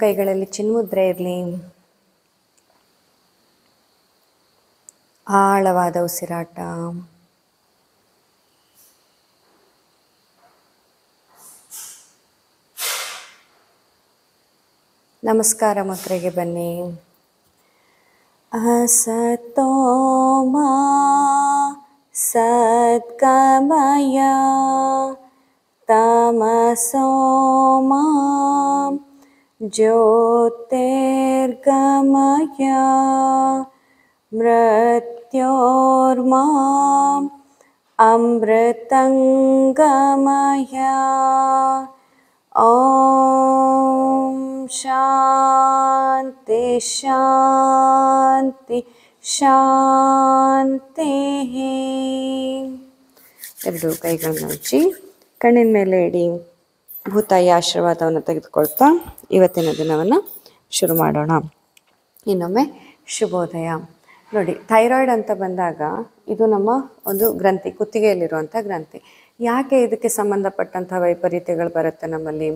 ಕೈಗಳಲ್ಲಿ ಚಿನ್ಮುದ್ರೆ ಇರಲಿ ಆಳವಾದ ಉಸಿರಾಟ ನಮಸ್ಕಾರ ಮಕ್ಕಳಿಗೆ ಬನ್ನಿ ಅಸತೋಮ ಸತ್ಕಮಯ ತಮಸೋಮ ज्योतिर्गमया मृत्योर्माम् अमृतङ्गमया ॐ शान्ति शान्ति ಶಾಂತಿ ಎರಡು ಕೈಗಳನ್ನ ಮುಚ್ಚಿ ಕಣ್ಣಿನ ಮೇಲೆ ಇಡಿ ಭೂತಾಯಿ ಆಶೀರ್ವಾದವನ್ನು ತೆಗೆದುಕೊಳ್ತಾ ಇವತ್ತಿನ ದಿನವನ್ನು ಶುರು ಮಾಡೋಣ ಇನ್ನೊಮ್ಮೆ ಶುಭೋದಯ ನೋಡಿ ಥೈರಾಯ್ಡ್ ಅಂತ ಬಂದಾಗ ಇದು ನಮ್ಮ ಒಂದು ಗ್ರಂಥಿ ಕುತ್ತಿಗೆಯಲ್ಲಿರುವಂಥ ಗ್ರಂಥಿ ಯಾಕೆ ಇದಕ್ಕೆ ಸಂಬಂಧಪಟ್ಟಂಥ ವೈಪರೀತ್ಯಗಳು ಬರುತ್ತೆ ನಮ್ಮಲ್ಲಿ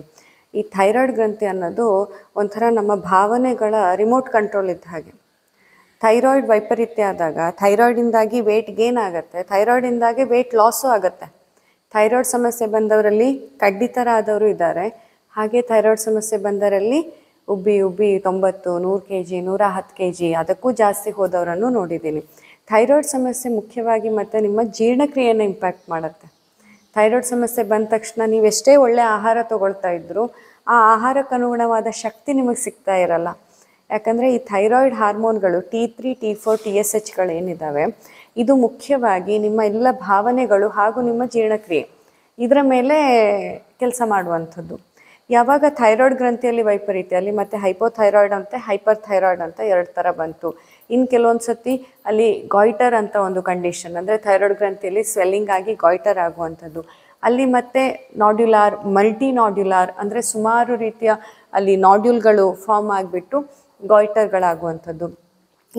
ಈ ಥೈರಾಯ್ಡ್ ಗ್ರಂಥಿ ಅನ್ನೋದು ಒಂಥರ ನಮ್ಮ ಭಾವನೆಗಳ ರಿಮೋಟ್ ಕಂಟ್ರೋಲ್ ಇದ್ದ ಹಾಗೆ ಥೈರಾಯ್ಡ್ ವೈಪರೀತ್ಯ ಆದಾಗ ಥೈರಾಯ್ಡಿಂದಾಗಿ ವೇಟ್ ಗೇನ್ ಆಗುತ್ತೆ ಥೈರಾಯ್ಡಿಂದಾಗಿ ವೇಟ್ ಲಾಸು ಆಗುತ್ತೆ ಥೈರಾಯ್ಡ್ ಸಮಸ್ಯೆ ಬಂದವರಲ್ಲಿ ಕಡ್ಡಿ ಥರ ಆದವರು ಇದ್ದಾರೆ ಹಾಗೆ ಥೈರಾಯ್ಡ್ ಸಮಸ್ಯೆ ಬಂದರಲ್ಲಿ ಉಬ್ಬಿ ಉಬ್ಬಿ ತೊಂಬತ್ತು ನೂರು ಕೆ ಜಿ ನೂರ ಹತ್ತು ಕೆ ಜಿ ಅದಕ್ಕೂ ಜಾಸ್ತಿ ಹೋದವರನ್ನು ನೋಡಿದ್ದೀನಿ ಥೈರಾಯ್ಡ್ ಸಮಸ್ಯೆ ಮುಖ್ಯವಾಗಿ ಮತ್ತು ನಿಮ್ಮ ಜೀರ್ಣಕ್ರಿಯೆಯನ್ನು ಇಂಪ್ಯಾಕ್ಟ್ ಮಾಡುತ್ತೆ ಥೈರಾಯ್ಡ್ ಸಮಸ್ಯೆ ಬಂದ ತಕ್ಷಣ ನೀವೆಷ್ಟೇ ಒಳ್ಳೆಯ ಆಹಾರ ತಗೊಳ್ತಾ ಇದ್ದರೂ ಆ ಆಹಾರಕ್ಕನುಗುಣವಾದ ಶಕ್ತಿ ನಿಮಗೆ ಸಿಗ್ತಾ ಇರಲ್ಲ ಯಾಕಂದರೆ ಈ ಥೈರಾಯ್ಡ್ ಹಾರ್ಮೋನ್ಗಳು T three T four T S ಎಚ್ಗಳೇನಿದ್ದಾವೆ ಇದು ಮುಖ್ಯವಾಗಿ ನಿಮ್ಮ ಎಲ್ಲ ಭಾವನೆಗಳು ಹಾಗೂ ನಿಮ್ಮ ಜೀರ್ಣಕ್ರಿಯೆ ಇದರ ಮೇಲೆ ಕೆಲಸ ಮಾಡುವಂಥದ್ದು ಯಾವಾಗ ಥೈರಾಯ್ಡ್ ಗ್ರಂಥಿಯಲ್ಲಿ ವೈಪರೀತ್ಯ ಅಲ್ಲಿ ಮತ್ತು ಹೈಪೋಥೈರಾಯ್ಡ್ ಅಂತ ಹೈಪರ್ ಥೈರಾಯ್ಡ್ ಅಂತ ಎರಡು ಥರ ಬಂತು ಇನ್ನು ಕೆಲವೊಂದು ಸತಿ ಅಲ್ಲಿ ಗಾಯ್ಟರ್ ಅಂತ ಒಂದು ಕಂಡೀಷನ್ ಅಂದರೆ ಥೈರಾಯ್ಡ್ ಗ್ರಂಥಿಯಲ್ಲಿ ಸ್ವೆಲ್ಲಿಂಗ್ ಆಗಿ ಗಾಯ್ಟರ್ ಆಗುವಂಥದ್ದು ಅಲ್ಲಿ ಮತ್ತೆ ನಾಡ್ಯುಲಾರ್ ಮಲ್ಟಿ ನಾಡ್ಯುಲಾರ್ ಅಂದರೆ ಸುಮಾರು ರೀತಿಯ ಅಲ್ಲಿ ನಾಡ್ಯೂಲ್ಗಳು ಫಾರ್ಮ್ ಆಗಿಬಿಟ್ಟು ಗಾಯ್ಟರ್ಗಳಾಗುವಂಥದ್ದು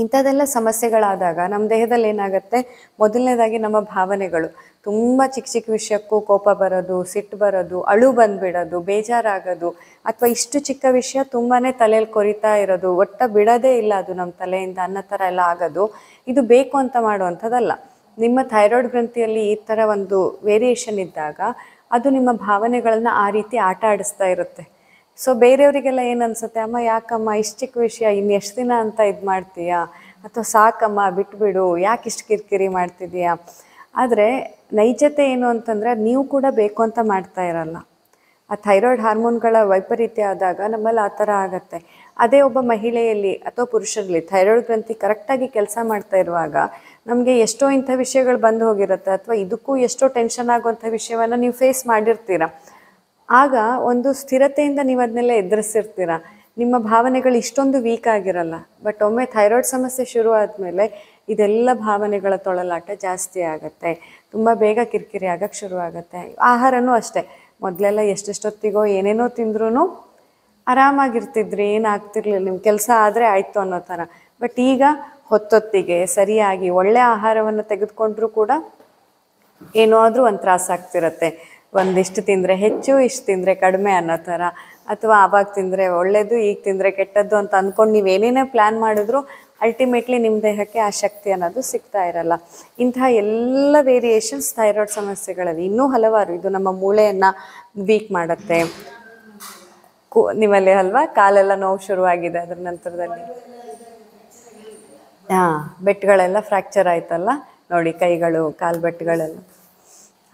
ಇಂಥದ್ದೆಲ್ಲ ಸಮಸ್ಯೆಗಳಾದಾಗ ನಮ್ಮ ದೇಹದಲ್ಲಿ ಏನಾಗುತ್ತೆ ಮೊದಲನೇದಾಗಿ ನಮ್ಮ ಭಾವನೆಗಳು ತುಂಬ ಚಿಕ್ಕ ಚಿಕ್ಕ ವಿಷಯಕ್ಕೂ ಕೋಪ ಬರೋದು ಸಿಟ್ಟು ಬರೋದು ಅಳು ಬಂದುಬಿಡೋದು ಬೇಜಾರಾಗೋದು ಅಥವಾ ಇಷ್ಟು ಚಿಕ್ಕ ವಿಷಯ ತುಂಬಾ ತಲೆಯಲ್ಲಿ ಕೊರಿತಾ ಇರೋದು ಒಟ್ಟ ಬಿಡೋದೇ ಇಲ್ಲ ಅದು ನಮ್ಮ ತಲೆಯಿಂದ ಅನ್ನೋ ಥರ ಎಲ್ಲ ಆಗೋದು ಇದು ಬೇಕು ಅಂತ ಮಾಡುವಂಥದ್ದಲ್ಲ ನಿಮ್ಮ ಥೈರಾಯ್ಡ್ ಗ್ರಂಥಿಯಲ್ಲಿ ಈ ಥರ ಒಂದು ವೇರಿಯೇಷನ್ ಇದ್ದಾಗ ಅದು ನಿಮ್ಮ ಭಾವನೆಗಳನ್ನು ಆ ರೀತಿ ಆಟ ಆಡಿಸ್ತಾ ಇರುತ್ತೆ ಸೊ ಬೇರೆಯವರಿಗೆಲ್ಲ ಏನು ಅನಿಸುತ್ತೆ ಅಮ್ಮ ಯಾಕಮ್ಮ ಇಷ್ಟು ಚಿಕ್ಕ ವಿಷಯ ಇನ್ನು ಎಷ್ಟು ದಿನ ಅಂತ ಇದು ಮಾಡ್ತೀಯಾ ಅಥವಾ ಸಾಕಮ್ಮ ಬಿಟ್ಬಿಡು ಯಾಕೆ ಇಷ್ಟು ಕಿರಿಕಿರಿ ಮಾಡ್ತಿದೀಯಾ ಆದರೆ ನೈಜತೆ ಏನು ಅಂತಂದರೆ ನೀವು ಕೂಡ ಬೇಕು ಅಂತ ಮಾಡ್ತಾ ಇರಲ್ಲ ಆ ಥೈರಾಯ್ಡ್ ಹಾರ್ಮೋನ್ಗಳ ವೈಪರೀತ್ಯ ಆದಾಗ ನಮ್ಮಲ್ಲಿ ಆ ಥರ ಆಗುತ್ತೆ ಅದೇ ಒಬ್ಬ ಮಹಿಳೆಯಲ್ಲಿ ಅಥವಾ ಪುರುಷರಲ್ಲಿ ಥೈರಾಯ್ಡ್ ಗ್ರಂಥಿ ಕರೆಕ್ಟಾಗಿ ಕೆಲಸ ಮಾಡ್ತಾ ಇರುವಾಗ ನಮಗೆ ಎಷ್ಟೋ ಇಂಥ ವಿಷಯಗಳು ಬಂದು ಹೋಗಿರುತ್ತೆ ಅಥವಾ ಇದಕ್ಕೂ ಎಷ್ಟೋ ಟೆನ್ಷನ್ ಆಗುವಂಥ ವಿಷಯವನ್ನು ನೀವು ಫೇಸ್ ಮಾಡಿರ್ತೀರ ಆಗ ಒಂದು ಸ್ಥಿರತೆಯಿಂದ ನೀವು ಅದನ್ನೆಲ್ಲ ಎದುರಿಸಿರ್ತೀರ ನಿಮ್ಮ ಭಾವನೆಗಳು ಇಷ್ಟೊಂದು ವೀಕ್ ಆಗಿರಲ್ಲ ಬಟ್ ಒಮ್ಮೆ ಥೈರಾಯ್ಡ್ ಸಮಸ್ಯೆ ಶುರು ಆದಮೇಲೆ ಇದೆಲ್ಲ ಭಾವನೆಗಳ ತೊಳಲಾಟ ಜಾಸ್ತಿ ಆಗುತ್ತೆ ತುಂಬ ಬೇಗ ಕಿರಿಕಿರಿ ಆಗಕ್ಕೆ ಶುರು ಆಗುತ್ತೆ ಆಹಾರನೂ ಅಷ್ಟೇ ಮೊದಲೆಲ್ಲ ಎಷ್ಟೆಷ್ಟೊತ್ತಿಗೋ ಏನೇನೋ ತಿಂದ್ರೂ ಆರಾಮಾಗಿರ್ತಿದ್ರಿ ಏನಾಗ್ತಿರ್ಲಿಲ್ಲ ನಿಮ್ಮ ಕೆಲಸ ಆದರೆ ಆಯಿತು ಅನ್ನೋ ಥರ ಬಟ್ ಈಗ ಹೊತ್ತೊತ್ತಿಗೆ ಸರಿಯಾಗಿ ಒಳ್ಳೆಯ ಆಹಾರವನ್ನು ತೆಗೆದುಕೊಂಡ್ರೂ ಕೂಡ ಏನೋ ಆದರೂ ಒಂದು ತ್ರಾಸಾಗ್ತಿರತ್ತೆ ಒಂದಿಷ್ಟು ತಿಂದರೆ ಹೆಚ್ಚು ಇಷ್ಟು ತಿಂದರೆ ಕಡಿಮೆ ಅನ್ನೋ ಥರ ಅಥವಾ ಆವಾಗ ತಿಂದರೆ ಒಳ್ಳೆಯದು ಈಗ ತಿಂದರೆ ಕೆಟ್ಟದ್ದು ಅಂತ ಅಂದ್ಕೊಂಡು ನೀವು ಏನೇನೇ ಪ್ಲ್ಯಾನ್ ಮಾಡಿದ್ರು ಅಲ್ಟಿಮೇಟ್ಲಿ ನಿಮ್ಮ ದೇಹಕ್ಕೆ ಆ ಶಕ್ತಿ ಅನ್ನೋದು ಸಿಗ್ತಾ ಇರಲ್ಲ ಇಂತಹ ಎಲ್ಲ ವೇರಿಯೇಷನ್ಸ್ ಥೈರಾಯ್ಡ್ ಸಮಸ್ಯೆಗಳಲ್ಲಿ ಇನ್ನೂ ಹಲವಾರು ಇದು ನಮ್ಮ ಮೂಳೆಯನ್ನು ವೀಕ್ ಮಾಡುತ್ತೆ ನಿಮ್ಮಲ್ಲಿ ಅಲ್ವಾ ಕಾಲೆಲ್ಲ ನೋವು ಶುರುವಾಗಿದೆ ಅದರ ನಂತರದಲ್ಲಿ ಹಾಂ ಬೆಟ್ಗಳೆಲ್ಲ ಫ್ರ್ಯಾಕ್ಚರ್ ಆಯ್ತಲ್ಲ ನೋಡಿ ಕೈಗಳು ಕಾಲು ಬೆಟ್ಟುಗಳೆಲ್ಲ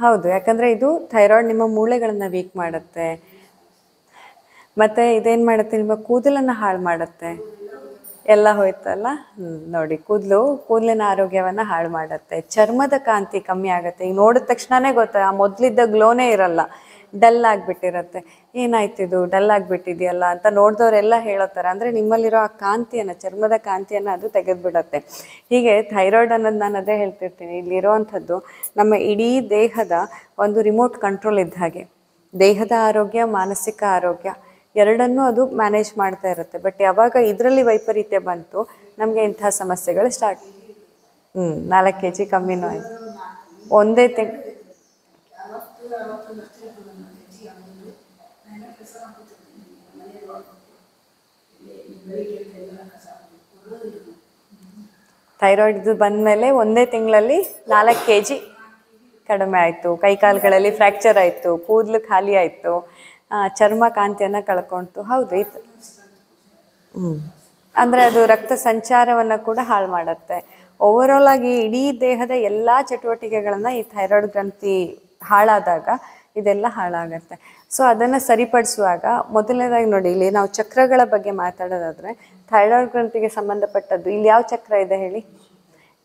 ಹೌದು ಯಾಕಂದರೆ ಇದು ಥೈರಾಯ್ಡ್ ನಿಮ್ಮ ಮೂಳೆಗಳನ್ನು ವೀಕ್ ಮಾಡುತ್ತೆ ಮತ್ತು ಇದೇನು ಮಾಡುತ್ತೆ ನಿಮ್ಮ ಕೂದಲನ್ನು ಹಾಳು ಮಾಡುತ್ತೆ ಎಲ್ಲ ಹೋಯ್ತಲ್ಲ ನೋಡಿ ಕೂದಲು ಕೂದಲಿನ ಆರೋಗ್ಯವನ್ನು ಹಾಳು ಮಾಡುತ್ತೆ ಚರ್ಮದ ಕಾಂತಿ ಕಮ್ಮಿ ಆಗುತ್ತೆ ಈಗ ನೋಡಿದ ತಕ್ಷಣನೇ ಗೊತ್ತ ಆ ಮೊದಲಿದ್ದ ಗ್ಲೋನೇ ಇರಲ್ಲ ಡಲ್ ಆಗಿಬಿಟ್ಟಿರತ್ತೆ ಏನಾಯ್ತಿದು ಡಲ್ ಆಗಿಬಿಟ್ಟಿದೆಯಲ್ಲ ಅಂತ ನೋಡಿದವರೆಲ್ಲ ಹೇಳೋ ಥರ ಅಂದರೆ ನಿಮ್ಮಲ್ಲಿರೋ ಆ ಕಾಂತಿಯನ್ನು ಚರ್ಮದ ಕಾಂತಿಯನ್ನು ಅದು ತೆಗೆದುಬಿಡತ್ತೆ ಹೀಗೆ ಥೈರಾಯ್ಡ್ ಅನ್ನೋದು ನಾನು ಅದೇ ಹೇಳ್ತಿರ್ತೀನಿ ಅಂಥದ್ದು ನಮ್ಮ ಇಡೀ ದೇಹದ ಒಂದು ರಿಮೋಟ್ ಕಂಟ್ರೋಲ್ ಇದ್ದ ಹಾಗೆ ದೇಹದ ಆರೋಗ್ಯ ಮಾನಸಿಕ ಆರೋಗ್ಯ ಎರಡನ್ನೂ ಅದು ಮ್ಯಾನೇಜ್ ಮಾಡ್ತಾ ಇರುತ್ತೆ ಬಟ್ ಯಾವಾಗ ಇದರಲ್ಲಿ ವೈಪರೀತ್ಯ ಬಂತು ನಮಗೆ ಇಂಥ ಸಮಸ್ಯೆಗಳು ಸ್ಟಾರ್ಟ್ ಹ್ಞೂ ನಾಲ್ಕು ಕೆ ಜಿ ಕಮ್ಮಿನೂ ಆಯಿತು ಒಂದೇ ತಿಂಗ್ ಥೈರಾಯ್ಡ್ದು ಮೇಲೆ ಒಂದೇ ತಿಂಗಳಲ್ಲಿ ನಾಲ್ಕು ಕೆ ಜಿ ಕಡಿಮೆ ಆಯಿತು ಕೈಕಾಲುಗಳಲ್ಲಿ ಫ್ರ್ಯಾಕ್ಚರ್ ಆಯಿತು ಕೂದಲು ಖಾಲಿ ಆಯಿತು ಚರ್ಮ ಕಾಂತಿಯನ್ನು ಕಳ್ಕೊಳ್ತು ಹೌದು ಇತ್ತು ಅಂದರೆ ಅದು ರಕ್ತ ಸಂಚಾರವನ್ನು ಕೂಡ ಹಾಳು ಮಾಡುತ್ತೆ ಓವರಾಲ್ ಆಗಿ ಇಡೀ ದೇಹದ ಎಲ್ಲ ಚಟುವಟಿಕೆಗಳನ್ನು ಈ ಥೈರಾಯ್ಡ್ ಗ್ರಂಥಿ ಹಾಳಾದಾಗ ಇದೆಲ್ಲ ಹಾಳಾಗತ್ತೆ ಸೊ ಅದನ್ನು ಸರಿಪಡಿಸುವಾಗ ಮೊದಲನೇದಾಗಿ ನೋಡಿ ಇಲ್ಲಿ ನಾವು ಚಕ್ರಗಳ ಬಗ್ಗೆ ಮಾತಾಡೋದಾದರೆ ಥೈರಾಯ್ಡ್ ಗ್ರಂಥಿಗೆ ಸಂಬಂಧಪಟ್ಟದ್ದು ಇಲ್ಲಿ ಯಾವ ಚಕ್ರ ಇದೆ ಹೇಳಿ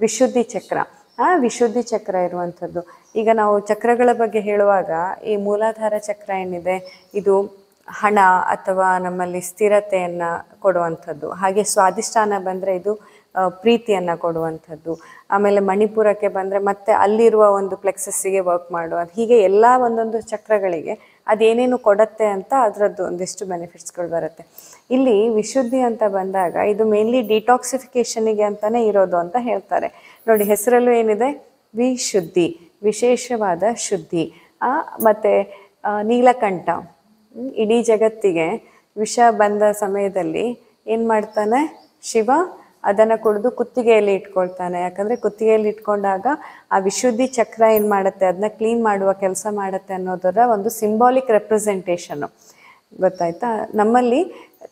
ವಿಶುದ್ಧಿ ಚಕ್ರ ಹಾಂ ವಿಶುದ್ಧಿ ಚಕ್ರ ಇರುವಂಥದ್ದು ಈಗ ನಾವು ಚಕ್ರಗಳ ಬಗ್ಗೆ ಹೇಳುವಾಗ ಈ ಮೂಲಾಧಾರ ಚಕ್ರ ಏನಿದೆ ಇದು ಹಣ ಅಥವಾ ನಮ್ಮಲ್ಲಿ ಸ್ಥಿರತೆಯನ್ನು ಕೊಡುವಂಥದ್ದು ಹಾಗೆ ಸ್ವಾದಿಷ್ಠಾನ ಬಂದರೆ ಇದು ಪ್ರೀತಿಯನ್ನು ಕೊಡುವಂಥದ್ದು ಆಮೇಲೆ ಮಣಿಪುರಕ್ಕೆ ಬಂದರೆ ಮತ್ತೆ ಅಲ್ಲಿರುವ ಒಂದು ಪ್ಲೆಕ್ಸಸ್ಸಿಗೆ ವರ್ಕ್ ಮಾಡುವ ಹೀಗೆ ಎಲ್ಲ ಒಂದೊಂದು ಚಕ್ರಗಳಿಗೆ ಅದೇನೇನು ಕೊಡುತ್ತೆ ಅಂತ ಅದರದ್ದು ಒಂದಿಷ್ಟು ಬೆನಿಫಿಟ್ಸ್ಗಳು ಬರುತ್ತೆ ಇಲ್ಲಿ ವಿಶುದ್ಧಿ ಅಂತ ಬಂದಾಗ ಇದು ಮೇನ್ಲಿ ಡಿಟಾಕ್ಸಿಫಿಕೇಷನಿಗೆ ಅಂತಲೇ ಇರೋದು ಅಂತ ಹೇಳ್ತಾರೆ ನೋಡಿ ಹೆಸರಲ್ಲೂ ಏನಿದೆ ವಿಶುದ್ಧಿ ವಿಶೇಷವಾದ ಶುದ್ಧಿ ಮತ್ತು ನೀಲಕಂಠ ಇಡೀ ಜಗತ್ತಿಗೆ ವಿಷ ಬಂದ ಸಮಯದಲ್ಲಿ ಏನು ಮಾಡ್ತಾನೆ ಶಿವ ಅದನ್ನು ಕುಡಿದು ಕುತ್ತಿಗೆಯಲ್ಲಿ ಇಟ್ಕೊಳ್ತಾನೆ ಯಾಕಂದರೆ ಕುತ್ತಿಗೆಯಲ್ಲಿ ಇಟ್ಕೊಂಡಾಗ ಆ ವಿಶುದ್ಧಿ ಚಕ್ರ ಏನು ಮಾಡುತ್ತೆ ಅದನ್ನ ಕ್ಲೀನ್ ಮಾಡುವ ಕೆಲಸ ಮಾಡುತ್ತೆ ಅನ್ನೋದರ ಒಂದು ಸಿಂಬಾಲಿಕ್ ರೆಪ್ರೆಸೆಂಟೇಷನ್ನು ಗೊತ್ತಾಯ್ತಾ ನಮ್ಮಲ್ಲಿ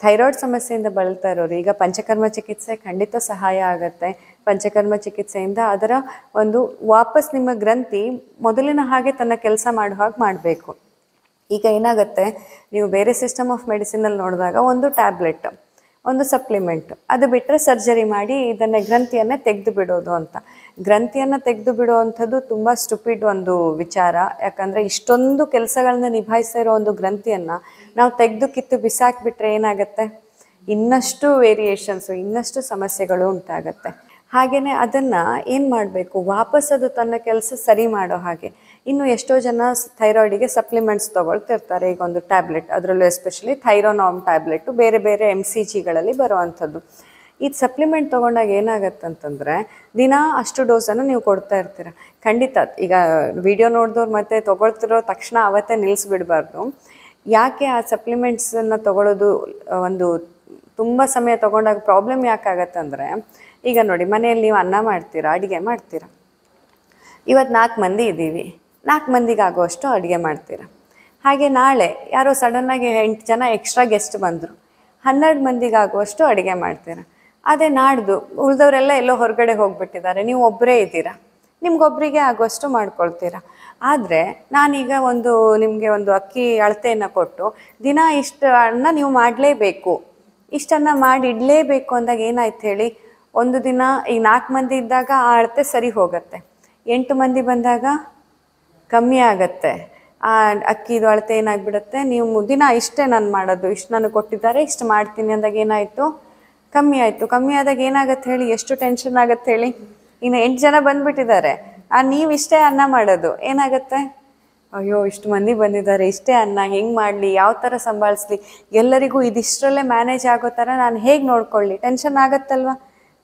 ಥೈರಾಯ್ಡ್ ಸಮಸ್ಯೆಯಿಂದ ಬಳಲ್ತಾ ಇರೋರು ಈಗ ಪಂಚಕರ್ಮ ಚಿಕಿತ್ಸೆ ಖಂಡಿತ ಸಹಾಯ ಆಗುತ್ತೆ ಪಂಚಕರ್ಮ ಚಿಕಿತ್ಸೆಯಿಂದ ಅದರ ಒಂದು ವಾಪಸ್ ನಿಮ್ಮ ಗ್ರಂಥಿ ಮೊದಲಿನ ಹಾಗೆ ತನ್ನ ಕೆಲಸ ಮಾಡುವ ಹಾಗೆ ಮಾಡಬೇಕು ಈಗ ಏನಾಗುತ್ತೆ ನೀವು ಬೇರೆ ಸಿಸ್ಟಮ್ ಆಫ್ ಮೆಡಿಸಿನಲ್ಲಿ ನೋಡಿದಾಗ ಒಂದು ಟ್ಯಾಬ್ಲೆಟ್ ಒಂದು ಸಪ್ಲಿಮೆಂಟ್ ಅದು ಬಿಟ್ಟರೆ ಸರ್ಜರಿ ಮಾಡಿ ಇದನ್ನು ಗ್ರಂಥಿಯನ್ನು ತೆಗೆದು ಬಿಡೋದು ಅಂತ ಗ್ರಂಥಿಯನ್ನು ತೆಗೆದು ಬಿಡುವಂಥದ್ದು ತುಂಬ ಸ್ಟುಪಿಡ್ ಒಂದು ವಿಚಾರ ಯಾಕಂದರೆ ಇಷ್ಟೊಂದು ಕೆಲಸಗಳನ್ನ ನಿಭಾಯಿಸ್ತಾ ಇರೋ ಒಂದು ಗ್ರಂಥಿಯನ್ನು ನಾವು ತೆಗೆದು ಕಿತ್ತು ಬಿಸಾಕಿಬಿಟ್ರೆ ಏನಾಗುತ್ತೆ ಇನ್ನಷ್ಟು ವೇರಿಯೇಷನ್ಸು ಇನ್ನಷ್ಟು ಸಮಸ್ಯೆಗಳು ಉಂಟಾಗತ್ತೆ ಹಾಗೆಯೇ ಅದನ್ನು ಏನು ಮಾಡಬೇಕು ವಾಪಸ್ ಅದು ತನ್ನ ಕೆಲಸ ಸರಿ ಮಾಡೋ ಹಾಗೆ ಇನ್ನು ಎಷ್ಟೋ ಜನ ಥೈರಾಯ್ಡಿಗೆ ಸಪ್ಲಿಮೆಂಟ್ಸ್ ತೊಗೊಳ್ತಿರ್ತಾರೆ ಈಗ ಒಂದು ಟ್ಯಾಬ್ಲೆಟ್ ಅದರಲ್ಲೂ ಎಸ್ಪೆಷಲಿ ಥೈರೋನಾಮ್ ಟ್ಯಾಬ್ಲೆಟ್ಟು ಬೇರೆ ಬೇರೆ ಎಮ್ ಸಿ ಜಿಗಳಲ್ಲಿ ಬರುವಂಥದ್ದು ಈ ಸಪ್ಲಿಮೆಂಟ್ ತೊಗೊಂಡಾಗ ಏನಾಗತ್ತಂತಂದರೆ ದಿನ ಅಷ್ಟು ಡೋಸನ್ನು ನೀವು ಕೊಡ್ತಾ ಇರ್ತೀರ ಖಂಡಿತ ಈಗ ವಿಡಿಯೋ ನೋಡಿದವ್ರು ಮತ್ತೆ ತೊಗೊಳ್ತಿರೋ ತಕ್ಷಣ ಅವತ್ತೇ ನಿಲ್ಲಿಸ್ಬಿಡ್ಬಾರ್ದು ಯಾಕೆ ಆ ಸಪ್ಲಿಮೆಂಟ್ಸನ್ನು ತೊಗೊಳ್ಳೋದು ಒಂದು ತುಂಬ ಸಮಯ ತೊಗೊಂಡಾಗ ಪ್ರಾಬ್ಲಮ್ ಯಾಕಾಗತ್ತಂದರೆ ಈಗ ನೋಡಿ ಮನೆಯಲ್ಲಿ ನೀವು ಅನ್ನ ಮಾಡ್ತೀರಾ ಅಡುಗೆ ಮಾಡ್ತೀರಾ ಇವತ್ತು ನಾಲ್ಕು ಮಂದಿ ಇದ್ದೀವಿ ನಾಲ್ಕು ಮಂದಿಗೆ ಆಗುವಷ್ಟು ಅಡುಗೆ ಮಾಡ್ತೀರ ಹಾಗೆ ನಾಳೆ ಯಾರೋ ಸಡನ್ನಾಗಿ ಎಂಟು ಜನ ಎಕ್ಸ್ಟ್ರಾ ಗೆಸ್ಟ್ ಬಂದರು ಹನ್ನೆರಡು ಮಂದಿಗಾಗುವಷ್ಟು ಅಡುಗೆ ಮಾಡ್ತೀರ ಅದೇ ನಾಡ್ದು ಉಳಿದವರೆಲ್ಲ ಎಲ್ಲೋ ಹೊರಗಡೆ ಹೋಗ್ಬಿಟ್ಟಿದ್ದಾರೆ ನೀವು ಒಬ್ಬರೇ ಇದ್ದೀರಾ ನಿಮ್ಗೊಬ್ಬರಿಗೆ ಆಗುವಷ್ಟು ಮಾಡ್ಕೊಳ್ತೀರಾ ಆದರೆ ನಾನೀಗ ಒಂದು ನಿಮಗೆ ಒಂದು ಅಕ್ಕಿ ಅಳತೆಯನ್ನು ಕೊಟ್ಟು ದಿನ ಇಷ್ಟು ಅನ್ನ ನೀವು ಮಾಡಲೇಬೇಕು ಇಷ್ಟನ್ನು ಮಾಡಿ ಇಡಲೇಬೇಕು ಅಂದಾಗ ಏನಾಯ್ತು ಹೇಳಿ ಒಂದು ದಿನ ಈ ನಾಲ್ಕು ಮಂದಿ ಇದ್ದಾಗ ಆ ಅಳತೆ ಸರಿ ಹೋಗುತ್ತೆ ಎಂಟು ಮಂದಿ ಬಂದಾಗ ಕಮ್ಮಿ ಆಗತ್ತೆ ಆ ಅಕ್ಕಿದು ಅಳತೆ ಏನಾಗ್ಬಿಡುತ್ತೆ ನೀವು ದಿನ ಇಷ್ಟೇ ನಾನು ಮಾಡೋದು ಇಷ್ಟು ನನಗೆ ಕೊಟ್ಟಿದ್ದಾರೆ ಇಷ್ಟು ಮಾಡ್ತೀನಿ ಅಂದಾಗ ಏನಾಯಿತು ಕಮ್ಮಿ ಆಯಿತು ಕಮ್ಮಿ ಆದಾಗ ಏನಾಗತ್ತೆ ಹೇಳಿ ಎಷ್ಟು ಟೆನ್ಷನ್ ಆಗತ್ತೆ ಹೇಳಿ ಇನ್ನು ಎಂಟು ಜನ ಬಂದುಬಿಟ್ಟಿದ್ದಾರೆ ಆ ನೀವು ಇಷ್ಟೇ ಅನ್ನ ಮಾಡೋದು ಏನಾಗತ್ತೆ ಅಯ್ಯೋ ಇಷ್ಟು ಮಂದಿ ಬಂದಿದ್ದಾರೆ ಇಷ್ಟೇ ಅನ್ನ ಹೆಂಗೆ ಮಾಡಲಿ ಯಾವ ಥರ ಸಂಭಾಳಿಸ್ಲಿ ಎಲ್ಲರಿಗೂ ಇದಿಷ್ಟರಲ್ಲೇ ಮ್ಯಾನೇಜ್ ಆಗೋ ಥರ ನಾನು ಹೇಗೆ ನೋಡ್ಕೊಳ್ಳಿ ಟೆನ್ಷನ್ ಆಗತ್ತಲ್ವಾ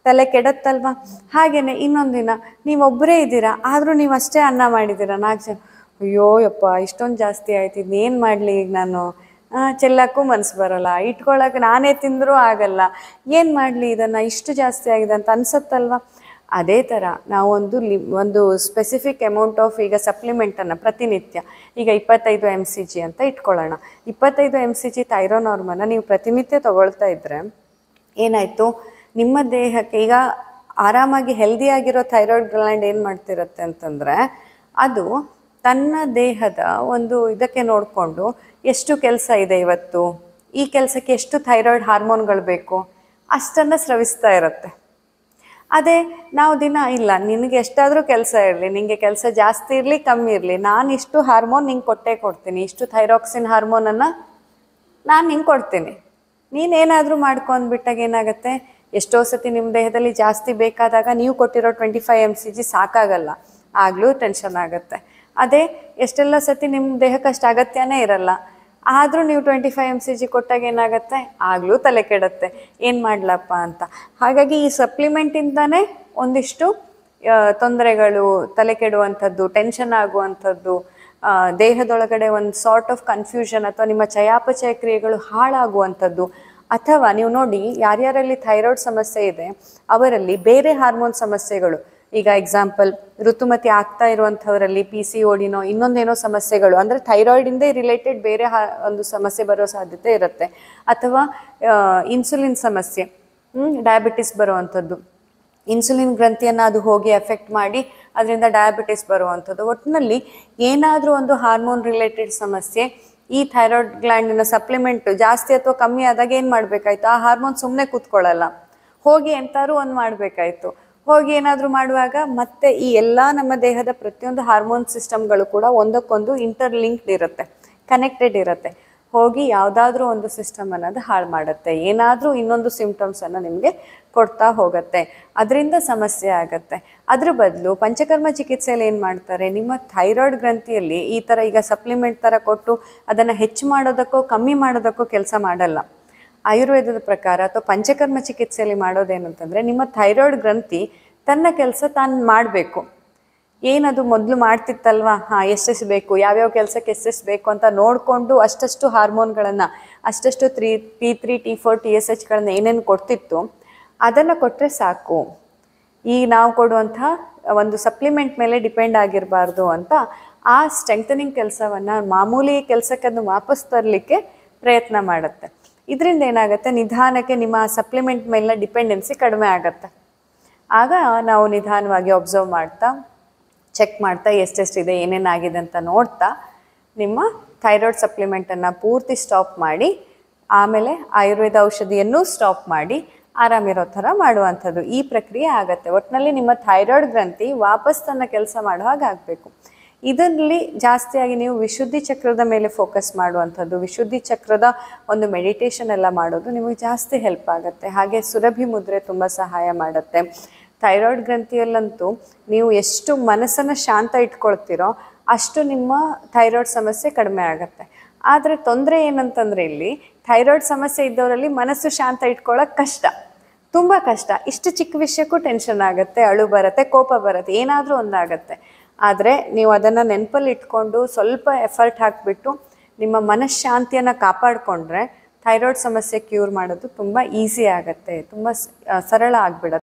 ತಲೆ ಕೆಡತ್ತಲ್ವ ಹಾಗೆಯೇ ಇನ್ನೊಂದು ದಿನ ನೀವೊಬ್ಬರೇ ಇದ್ದೀರಾ ಆದರೂ ನೀವು ಅಷ್ಟೇ ಅನ್ನ ಮಾಡಿದ್ದೀರ ನಾಲ್ಕು ಜನ ಅಯ್ಯೋ ಯಪ್ಪ ಇಷ್ಟೊಂದು ಜಾಸ್ತಿ ಆಯ್ತು ಇನ್ನೇನು ಮಾಡಲಿ ಈಗ ನಾನು ಚೆಲ್ಲಕ್ಕೂ ಮನಸ್ಸು ಬರೋಲ್ಲ ಇಟ್ಕೊಳ್ಳೋಕೆ ನಾನೇ ತಿಂದರೂ ಆಗಲ್ಲ ಏನು ಮಾಡಲಿ ಇದನ್ನು ಇಷ್ಟು ಜಾಸ್ತಿ ಆಗಿದೆ ಅಂತ ಅನ್ಸತ್ತಲ್ವ ಅದೇ ಥರ ನಾವೊಂದು ಲಿ ಒಂದು ಸ್ಪೆಸಿಫಿಕ್ ಅಮೌಂಟ್ ಆಫ್ ಈಗ ಸಪ್ಲಿಮೆಂಟನ್ನು ಪ್ರತಿನಿತ್ಯ ಈಗ ಇಪ್ಪತ್ತೈದು ಎಮ್ ಸಿ ಜಿ ಅಂತ ಇಟ್ಕೊಳ್ಳೋಣ ಇಪ್ಪತ್ತೈದು ಎಮ್ ಸಿ ಜಿ ಥೈರೋನಾರ್ಮನ್ನು ನೀವು ಪ್ರತಿನಿತ್ಯ ತೊಗೊಳ್ತಾ ಇದ್ದರೆ ಏನಾಯಿತು ನಿಮ್ಮ ದೇಹಕ್ಕೆ ಈಗ ಆರಾಮಾಗಿ ಹೆಲ್ದಿಯಾಗಿರೋ ಥೈರಾಯ್ಡ್ ಗ್ಲ್ಯಾಂಡ್ ಏನು ಮಾಡ್ತಿರುತ್ತೆ ಅಂತಂದರೆ ಅದು ತನ್ನ ದೇಹದ ಒಂದು ಇದಕ್ಕೆ ನೋಡಿಕೊಂಡು ಎಷ್ಟು ಕೆಲಸ ಇದೆ ಇವತ್ತು ಈ ಕೆಲಸಕ್ಕೆ ಎಷ್ಟು ಥೈರಾಯ್ಡ್ ಹಾರ್ಮೋನ್ಗಳು ಬೇಕು ಅಷ್ಟನ್ನು ಸ್ರವಿಸ್ತಾ ಇರುತ್ತೆ ಅದೇ ನಾವು ದಿನ ಇಲ್ಲ ನಿನಗೆ ಎಷ್ಟಾದರೂ ಕೆಲಸ ಇರಲಿ ನಿಮಗೆ ಕೆಲಸ ಜಾಸ್ತಿ ಇರಲಿ ಕಮ್ಮಿ ಇರಲಿ ನಾನು ಇಷ್ಟು ಹಾರ್ಮೋನ್ ನಿಂಗೆ ಕೊಟ್ಟೇ ಕೊಡ್ತೀನಿ ಇಷ್ಟು ಥೈರಾಕ್ಸಿನ್ ಹಾರ್ಮೋನನ್ನು ನಾನು ನಿಂಗೆ ಕೊಡ್ತೀನಿ ನೀನೇನಾದರೂ ಮಾಡ್ಕೊಂಡ್ಬಿಟ್ಟಾಗ ಏನಾಗುತ್ತೆ ಎಷ್ಟೋ ಸತಿ ನಿಮ್ಮ ದೇಹದಲ್ಲಿ ಜಾಸ್ತಿ ಬೇಕಾದಾಗ ನೀವು ಕೊಟ್ಟಿರೋ twenty five M C G ಸಾಕಾಗಲ್ಲ ಆಗಲೂ ಟೆನ್ಷನ್ ಆಗುತ್ತೆ ಅದೇ ಎಷ್ಟೆಲ್ಲ ಸತಿ ನಿಮ್ಮ ದೇಹಕ್ಕೆ ಅಷ್ಟು ಅಗತ್ಯನೇ ಇರಲ್ಲ ಆದರೂ ನೀವು twenty five M C G ಕೊಟ್ಟಾಗ ಏನಾಗುತ್ತೆ ಆಗಲೂ ತಲೆ ಕೆಡುತ್ತೆ ಏನು ಮಾಡಲಪ್ಪ ಅಂತ ಹಾಗಾಗಿ ಈ ಸಪ್ಲಿಮೆಂಟಿಂದನೇ ಒಂದಿಷ್ಟು ತೊಂದರೆಗಳು ತಲೆ ಕೆಡುವಂಥದ್ದು ಟೆನ್ಷನ್ ಆಗುವಂಥದ್ದು ದೇಹದೊಳಗಡೆ ಒಂದು ಸಾರ್ಟ್ ಆಫ್ ಕನ್ಫ್ಯೂಷನ್ ಅಥವಾ ನಿಮ್ಮ ಚಯಾಪಚಯ ಕ್ರಿಯೆಗಳು ಹಾಳಾಗುವಂಥದ್ದು ಅಥವಾ ನೀವು ನೋಡಿ ಯಾರ್ಯಾರಲ್ಲಿ ಥೈರಾಯ್ಡ್ ಸಮಸ್ಯೆ ಇದೆ ಅವರಲ್ಲಿ ಬೇರೆ ಹಾರ್ಮೋನ್ ಸಮಸ್ಯೆಗಳು ಈಗ ಎಕ್ಸಾಂಪಲ್ ಋತುಮತಿ ಆಗ್ತಾ ಇರುವಂಥವರಲ್ಲಿ ಪಿ ಸಿ ಓಡಿನೋ ಇನ್ನೊಂದೇನೋ ಸಮಸ್ಯೆಗಳು ಅಂದರೆ ಥೈರಾಯ್ಡಿಂದೇ ರಿಲೇಟೆಡ್ ಬೇರೆ ಒಂದು ಸಮಸ್ಯೆ ಬರೋ ಸಾಧ್ಯತೆ ಇರುತ್ತೆ ಅಥವಾ ಇನ್ಸುಲಿನ್ ಸಮಸ್ಯೆ ಡಯಾಬಿಟಿಸ್ ಬರುವಂಥದ್ದು ಇನ್ಸುಲಿನ್ ಗ್ರಂಥಿಯನ್ನು ಅದು ಹೋಗಿ ಎಫೆಕ್ಟ್ ಮಾಡಿ ಅದರಿಂದ ಡಯಾಬಿಟಿಸ್ ಬರುವಂಥದ್ದು ಒಟ್ಟಿನಲ್ಲಿ ಏನಾದರೂ ಒಂದು ಹಾರ್ಮೋನ್ ರಿಲೇಟೆಡ್ ಸಮಸ್ಯೆ ಈ ಥೈರಾಯ್ಡ್ ಗ್ಲ್ಯಾಂಡಿನ ಸಪ್ಲಿಮೆಂಟ್ ಜಾಸ್ತಿ ಅಥವಾ ಕಮ್ಮಿ ಆದಾಗ ಏನು ಮಾಡಬೇಕಾಯ್ತು ಆ ಹಾರ್ಮೋನ್ ಸುಮ್ಮನೆ ಕೂತ್ಕೊಳ್ಳಲ್ಲ ಹೋಗಿ ಎಂತಾರು ಒಂದು ಮಾಡಬೇಕಾಯ್ತು ಹೋಗಿ ಏನಾದರೂ ಮಾಡುವಾಗ ಮತ್ತೆ ಈ ಎಲ್ಲ ನಮ್ಮ ದೇಹದ ಪ್ರತಿಯೊಂದು ಹಾರ್ಮೋನ್ ಸಿಸ್ಟಮ್ಗಳು ಕೂಡ ಒಂದಕ್ಕೊಂದು ಇಂಟರ್ ಲಿಂಕ್ಡ್ ಇರುತ್ತೆ ಕನೆಕ್ಟೆಡ್ ಇರುತ್ತೆ ಹೋಗಿ ಯಾವುದಾದ್ರೂ ಒಂದು ಸಿಸ್ಟಮ್ ಅನ್ನೋದು ಹಾಳು ಮಾಡುತ್ತೆ ಏನಾದರೂ ಇನ್ನೊಂದು ಸಿಮ್ಟಮ್ಸನ್ನು ನಿಮಗೆ ಕೊಡ್ತಾ ಹೋಗುತ್ತೆ ಅದರಿಂದ ಸಮಸ್ಯೆ ಆಗುತ್ತೆ ಅದ್ರ ಬದಲು ಪಂಚಕರ್ಮ ಚಿಕಿತ್ಸೆಯಲ್ಲಿ ಏನು ಮಾಡ್ತಾರೆ ನಿಮ್ಮ ಥೈರಾಯ್ಡ್ ಗ್ರಂಥಿಯಲ್ಲಿ ಈ ಥರ ಈಗ ಸಪ್ಲಿಮೆಂಟ್ ಥರ ಕೊಟ್ಟು ಅದನ್ನು ಹೆಚ್ಚು ಮಾಡೋದಕ್ಕೋ ಕಮ್ಮಿ ಮಾಡೋದಕ್ಕೋ ಕೆಲಸ ಮಾಡಲ್ಲ ಆಯುರ್ವೇದದ ಪ್ರಕಾರ ಅಥವಾ ಪಂಚಕರ್ಮ ಚಿಕಿತ್ಸೆಯಲ್ಲಿ ಮಾಡೋದೇನಂತಂದರೆ ನಿಮ್ಮ ಥೈರಾಯ್ಡ್ ಗ್ರಂಥಿ ತನ್ನ ಕೆಲಸ ತಾನು ಮಾಡಬೇಕು ಏನದು ಮೊದಲು ಮಾಡ್ತಿತ್ತಲ್ವಾ ಹಾಂ ಎಸ್ಎಸ್ ಬೇಕು ಯಾವ್ಯಾವ ಕೆಲಸಕ್ಕೆ ಎಷ್ಟೆಸ್ ಬೇಕು ಅಂತ ನೋಡಿಕೊಂಡು ಅಷ್ಟಷ್ಟು ಹಾರ್ಮೋನ್ಗಳನ್ನು ಅಷ್ಟಷ್ಟು three T three T four T S ಎಚ್ಗಳನ್ನು ಏನೇನು ಕೊಡ್ತಿತ್ತು ಅದನ್ನು ಕೊಟ್ಟರೆ ಸಾಕು ಈ ನಾವು ಕೊಡುವಂಥ ಒಂದು ಸಪ್ಲಿಮೆಂಟ್ ಮೇಲೆ ಡಿಪೆಂಡ್ ಆಗಿರಬಾರ್ದು ಅಂತ ಆ ಸ್ಟ್ರೆಂಥನಿಂಗ್ ಕೆಲಸವನ್ನು ಮಾಮೂಲಿ ಕೆಲಸಕ್ಕೆ ಅದನ್ನು ವಾಪಸ್ ತರಲಿಕ್ಕೆ ಪ್ರಯತ್ನ ಮಾಡುತ್ತೆ ಇದರಿಂದ ಏನಾಗುತ್ತೆ ನಿಧಾನಕ್ಕೆ ನಿಮ್ಮ ಸಪ್ಲಿಮೆಂಟ್ ಮೇಲಿನ ಡಿಪೆಂಡೆನ್ಸಿ ಕಡಿಮೆ ಆಗುತ್ತೆ ಆಗ ನಾವು ನಿಧಾನವಾಗಿ ಒಬ್ಸರ್ವ್ ಮಾಡ್ತಾ ಚೆಕ್ ಮಾಡ್ತಾ ಎಷ್ಟೆಷ್ಟಿದೆ ಏನೇನಾಗಿದೆ ಅಂತ ನೋಡ್ತಾ ನಿಮ್ಮ ಥೈರಾಯ್ಡ್ ಸಪ್ಲಿಮೆಂಟನ್ನು ಪೂರ್ತಿ ಸ್ಟಾಪ್ ಮಾಡಿ ಆಮೇಲೆ ಆಯುರ್ವೇದ ಔಷಧಿಯನ್ನು ಸ್ಟಾಪ್ ಮಾಡಿ ಆರಾಮಿರೋ ಥರ ಮಾಡುವಂಥದ್ದು ಈ ಪ್ರಕ್ರಿಯೆ ಆಗುತ್ತೆ ಒಟ್ಟಿನಲ್ಲಿ ನಿಮ್ಮ ಥೈರಾಯ್ಡ್ ಗ್ರಂಥಿ ವಾಪಸ್ ತನ್ನ ಕೆಲಸ ಮಾಡುವ ಹಾಗೆ ಆಗಬೇಕು ಇದರಲ್ಲಿ ಜಾಸ್ತಿಯಾಗಿ ನೀವು ವಿಶುದ್ಧಿ ಚಕ್ರದ ಮೇಲೆ ಫೋಕಸ್ ಮಾಡುವಂಥದ್ದು ವಿಶುದ್ಧಿ ಚಕ್ರದ ಒಂದು ಮೆಡಿಟೇಷನ್ ಎಲ್ಲ ಮಾಡೋದು ನಿಮಗೆ ಜಾಸ್ತಿ ಹೆಲ್ಪ್ ಆಗುತ್ತೆ ಹಾಗೆ ಸುರಭಿ ಮುದ್ರೆ ತುಂಬ ಸಹಾಯ ಮಾಡುತ್ತೆ ಥೈರಾಯ್ಡ್ ಗ್ರಂಥಿಯಲ್ಲಂತೂ ನೀವು ಎಷ್ಟು ಮನಸ್ಸನ್ನು ಶಾಂತ ಇಟ್ಕೊಳ್ತೀರೋ ಅಷ್ಟು ನಿಮ್ಮ ಥೈರಾಯ್ಡ್ ಸಮಸ್ಯೆ ಕಡಿಮೆ ಆಗುತ್ತೆ ಆದರೆ ತೊಂದರೆ ಏನಂತಂದರೆ ಇಲ್ಲಿ ಥೈರಾಯ್ಡ್ ಸಮಸ್ಯೆ ಇದ್ದವರಲ್ಲಿ ಮನಸ್ಸು ಶಾಂತ ಇಟ್ಕೊಳ್ಳೋಕೆ ಕಷ್ಟ ತುಂಬ ಕಷ್ಟ ಇಷ್ಟು ಚಿಕ್ಕ ವಿಷಯಕ್ಕೂ ಟೆನ್ಷನ್ ಆಗುತ್ತೆ ಅಳು ಬರುತ್ತೆ ಕೋಪ ಬರುತ್ತೆ ಏನಾದರೂ ಒಂದಾಗತ್ತೆ ಆದರೆ ನೀವು ಅದನ್ನು ನೆನಪಲ್ಲಿ ಇಟ್ಕೊಂಡು ಸ್ವಲ್ಪ ಎಫರ್ಟ್ ಹಾಕಿಬಿಟ್ಟು ನಿಮ್ಮ ಮನಃಶಾಂತಿಯನ್ನು ಕಾಪಾಡಿಕೊಂಡ್ರೆ ಥೈರಾಯ್ಡ್ ಸಮಸ್ಯೆ ಕ್ಯೂರ್ ಮಾಡೋದು ತುಂಬ ಈಸಿ ಆಗುತ್ತೆ ತುಂಬ ಸರಳ ಆಗಿಬಿಡುತ್ತೆ